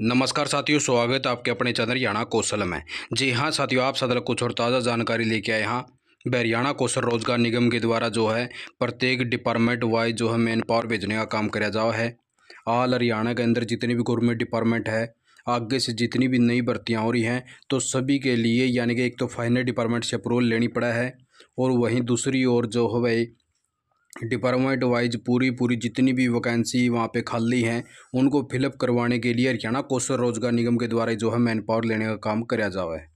नमस्कार साथियों स्वागत है आपके अपने चैनल याना कौशल में जी हाँ साथियों आप सदर कुछ और ताज़ा जानकारी लेके आए हाँ बैरियाणा कौशल रोजगार निगम के द्वारा जो है प्रत्येक डिपार्टमेंट वाइज जो है मैन पावर भेजने का काम कराया जाओ है ऑल हरियाणा के अंदर जितने भी गवर्नमेंट डिपार्टमेंट है आगे से जितनी भी नई भर्तियाँ हो रही हैं तो सभी के लिए यानी कि एक तो फाइनल डिपार्टमेंट से अप्रूवल लेनी पड़ा है और वहीं दूसरी ओर जो है डिपार्टमेंट वाइज पूरी पूरी जितनी भी वैकेंसी वहाँ पे खाली हैं उनको फिलअप करवाने के लिए हरियाणा कौशल रोजगार निगम के द्वारा जो है मैन पावर लेने का काम कराया जा रहा है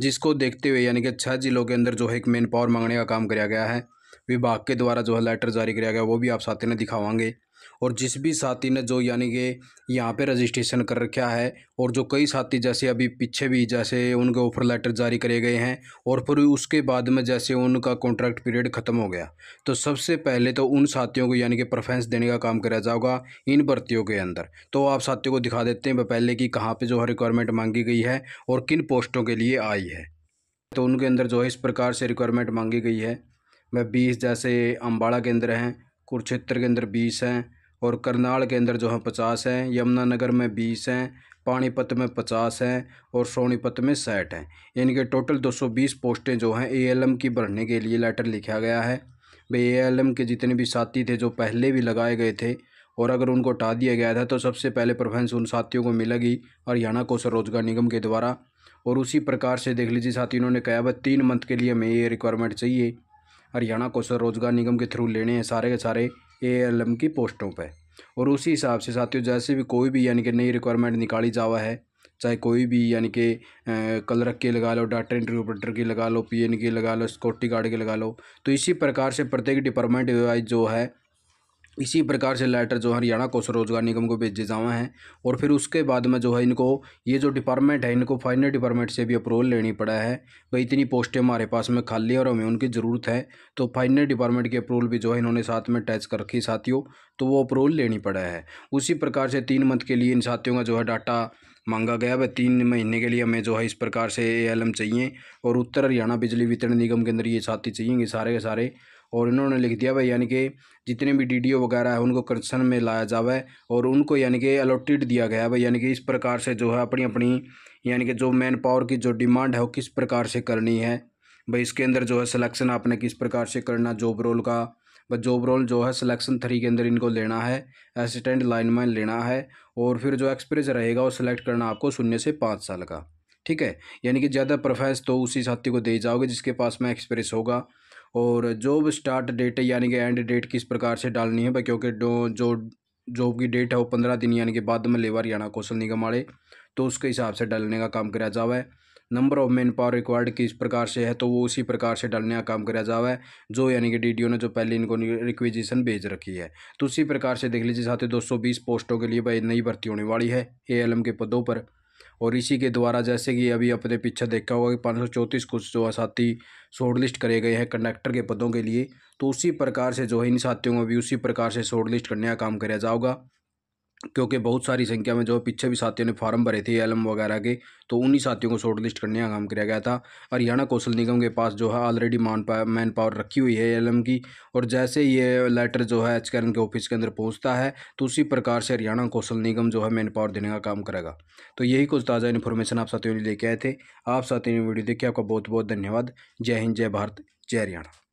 जिसको देखते हुए यानी कि छः जिलों के अंदर जो है एक मैन पावर मांगने का काम कराया गया है विभाग के द्वारा जो है लेटर जारी कराया गया वो भी आप साथी ने दिखावागे और जिस भी साथी ने जो यानी कि यहाँ पे रजिस्ट्रेशन कर रखा है और जो कई साथी जैसे अभी पीछे भी जैसे उनके ऑफर लेटर जारी करे गए हैं और फिर उसके बाद में जैसे उनका कॉन्ट्रैक्ट पीरियड ख़त्म हो गया तो सबसे पहले तो उन साथियों को यानी कि प्रफेंस देने का काम कराया जाएगा इन भर्तियों के अंदर तो आप साथियों को दिखा देते हैं पहले कि कहाँ पर जो है रिक्वायरमेंट मांगी गई है और किन पोस्टों के लिए आई है तो उनके अंदर जो है इस प्रकार से रिक्वायरमेंट मांगी गई है में बीस जैसे अम्बाड़ा के अंदर हैं कुरुक्षेत्र के अंदर बीस हैं और करनाल के अंदर जो है पचास हैं यमुनानगर में बीस हैं पानीपत में पचास हैं और सोनीपत में साठ हैं यानी कि टोटल दो सौ बीस पोस्टें जो हैं एएलएम की भरने के लिए लेटर लिखा गया है भाई एएलएम के जितने भी साथी थे जो पहले भी लगाए गए थे और अगर उनको हटा दिया गया था तो सबसे पहले प्रोफेंस उन साथियों को मिलेगी हरियाणा कौशल रोजगार निगम के द्वारा और उसी प्रकार से देख लीजिए साथी इन्होंने कहा भाई तीन मंथ के लिए हमें ये रिक्वायरमेंट चाहिए हरियाणा कौशल रोजगार निगम के थ्रू लेने हैं सारे के सारे ए एल एम की पोस्टों पर और उसी हिसाब से साथियों जैसे भी कोई भी यानी कि नई रिक्वायरमेंट निकाली जावा है चाहे कोई भी यानी कि कलरक के लगा लो डाटा इंटरप्रेटर की लगा लो पीएन की लगा लो सिक्योरिटी गार्ड की लगा लो तो इसी प्रकार से प्रत्येक डिपार्टमेंट वाइज जो है इसी प्रकार से लेटर जो हरियाणा कौशल रोजगार निगम को भेजे जावा हैं और फिर उसके बाद में जो है इनको ये जो डिपार्टमेंट है इनको फाइनल डिपार्टमेंट से भी अप्रूवल लेनी पड़ा है भाई इतनी पोस्टें हमारे पास में खाली और हमें उनकी ज़रूरत है तो फाइनल डिपार्टमेंट की अप्रूवल भी जो है इन्होंने साथ में अटैच कर रखी साथियों तो वो अप्रूवल लेनी पड़ा है उसी प्रकार से तीन मंथ के लिए इन साथियों का जो है डाटा मांगा गया वह तीन महीने के लिए हमें जो है इस प्रकार से ए चाहिए और उत्तर हरियाणा बिजली वितरण निगम के अंदर ये साथी चाहिए सारे के सारे और इन्होंने लिख दिया भाई यानी कि जितने भी डीडीओ वगैरह है उनको कंसर्न में लाया जावे और उनको यानी कि अलॉटेड दिया गया है भाई यानी कि इस प्रकार से जो है अपनी अपनी यानी कि जो मैन पावर की जो डिमांड है वो किस प्रकार से करनी है भाई इसके अंदर जो है सिलेक्शन आपने किस प्रकार से करना जॉब रोल का बस जॉब रोल जो है सिलेक्शन थ्री के अंदर इनको लेना है असिस्टेंट लाइनमैन लेना है और फिर जो एक्सपीरियंस रहेगा वो सिलेक्ट करना आपको शून्य से पाँच साल का ठीक है यानी कि ज़्यादा प्रोफेस तो उसी साथी को दे जाओगे जिसके पास में एक्सपीरियंस होगा और जॉब स्टार्ट डेट यानी कि एंड डेट किस प्रकार से डालनी है क्योंकि जो जॉब की डेट है वो पंद्रह दिन यानी कि बाद में लेवर याना कौशल निगम वाले तो उसके हिसाब से डालने का काम कराया जावा है number of man power required किस प्रकार से है तो वो उसी प्रकार से डालने का काम किया जावा है जो यानी कि डीडीओ ने जो पहले इनको रिक्विजेशन भेज रखी है तो उसी प्रकार से देख लीजिए साथ ही दो सौ बीस पोस्टों के लिए भाई नई भर्ती होने वाली है एएलएम के पदों पर और इसी के द्वारा जैसे कि अभी अपने पीछे देखा होगा कि पाँच सौ कुछ जो है साथी शॉर्ट लिस्ट करे गए हैं कंडक्टर के पदों के लिए तो उसी प्रकार से जो है इन साथियों में भी उसी प्रकार से शॉर्ट लिस्ट करने का काम कराया जाओगा क्योंकि बहुत सारी संख्या में जो पीछे भी साथियों ने फॉर्म भरे थे एलम वगैरह के तो उन्हीं साथियों को शॉर्ट लिस्ट करने का काम किया गया था हरियाणा कौशल निगम के पास जो है ऑलरेडी मान मैन पावर रखी हुई है एलम की और जैसे ये लेटर जो है एच के ऑफिस के अंदर पहुँचता है तो उसी प्रकार से हरियाणा कौशल निगम जो है मैन पावर देने का काम करेगा तो यही कुछ ताज़ा इन्फॉर्मेशन आप साथियों ने लेके आए थे आप साथियों ने वीडियो देखिए आपका बहुत बहुत धन्यवाद जय हिंद जय भारत जय हरियाणा